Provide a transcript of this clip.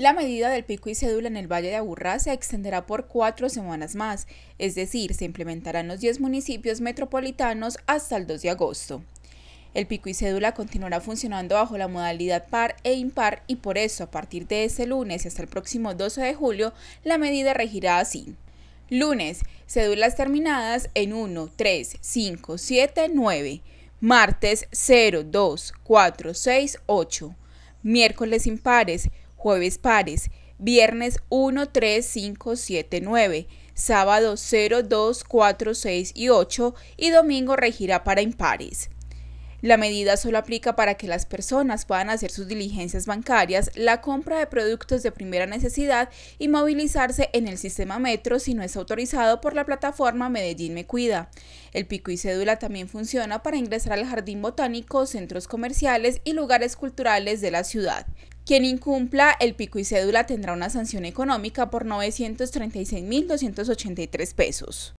La medida del pico y cédula en el Valle de Aburrá se extenderá por cuatro semanas más, es decir, se implementarán los 10 municipios metropolitanos hasta el 2 de agosto. El pico y cédula continuará funcionando bajo la modalidad par e impar y por eso a partir de este lunes y hasta el próximo 12 de julio la medida regirá así. Lunes, cédulas terminadas en 1, 3, 5, 7, 9. Martes 0, 2, 4, 6, 8. Miércoles impares jueves pares, viernes 1, 3, 5, 7, 9, sábado 0, 2, 4, 6 y 8 y domingo regirá para impares. La medida solo aplica para que las personas puedan hacer sus diligencias bancarias, la compra de productos de primera necesidad y movilizarse en el sistema metro si no es autorizado por la plataforma Medellín Me Cuida. El pico y cédula también funciona para ingresar al jardín botánico, centros comerciales y lugares culturales de la ciudad. Quien incumpla el pico y cédula tendrá una sanción económica por 936.283 pesos.